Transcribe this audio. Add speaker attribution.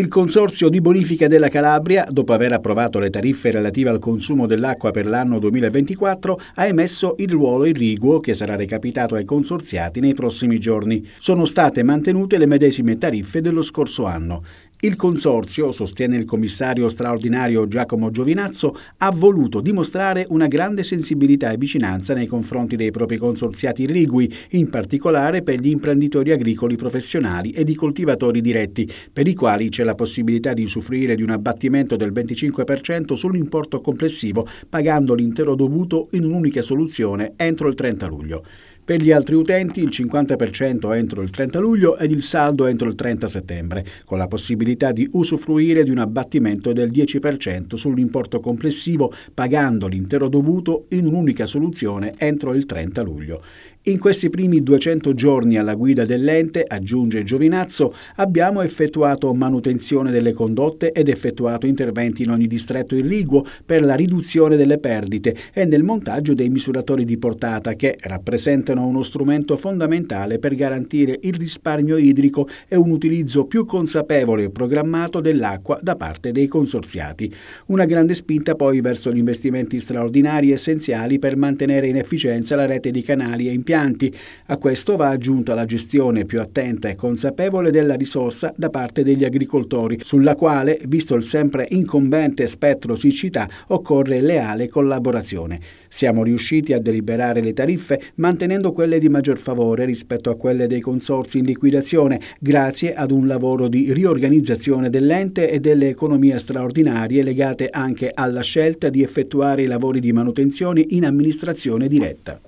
Speaker 1: Il Consorzio di Bonifica della Calabria, dopo aver approvato le tariffe relative al consumo dell'acqua per l'anno 2024, ha emesso il ruolo irriguo che sarà recapitato ai consorziati nei prossimi giorni. Sono state mantenute le medesime tariffe dello scorso anno. Il Consorzio, sostiene il commissario straordinario Giacomo Giovinazzo, ha voluto dimostrare una grande sensibilità e vicinanza nei confronti dei propri consorziati irrigui, in particolare per gli imprenditori agricoli professionali ed i coltivatori diretti, per i quali c'è la possibilità di usufruire di un abbattimento del 25% sull'importo complessivo, pagando l'intero dovuto in un'unica soluzione entro il 30 luglio. Per gli altri utenti il 50% entro il 30 luglio ed il saldo entro il 30 settembre, con la possibilità di usufruire di un abbattimento del 10% sull'importo complessivo pagando l'intero dovuto in un'unica soluzione entro il 30 luglio. In questi primi 200 giorni alla guida dell'ente, aggiunge Giovinazzo, abbiamo effettuato manutenzione delle condotte ed effettuato interventi in ogni distretto irriguo per la riduzione delle perdite e nel montaggio dei misuratori di portata che rappresentano uno strumento fondamentale per garantire il risparmio idrico e un utilizzo più consapevole e programmato dell'acqua da parte dei consorziati. Una grande spinta poi verso gli investimenti straordinari essenziali per mantenere in efficienza la rete di canali e impianti impianti. A questo va aggiunta la gestione più attenta e consapevole della risorsa da parte degli agricoltori, sulla quale, visto il sempre incombente spettro siccità, occorre leale collaborazione. Siamo riusciti a deliberare le tariffe mantenendo quelle di maggior favore rispetto a quelle dei consorzi in liquidazione, grazie ad un lavoro di riorganizzazione dell'ente e delle economie straordinarie legate anche alla scelta di effettuare i lavori di manutenzione in amministrazione diretta.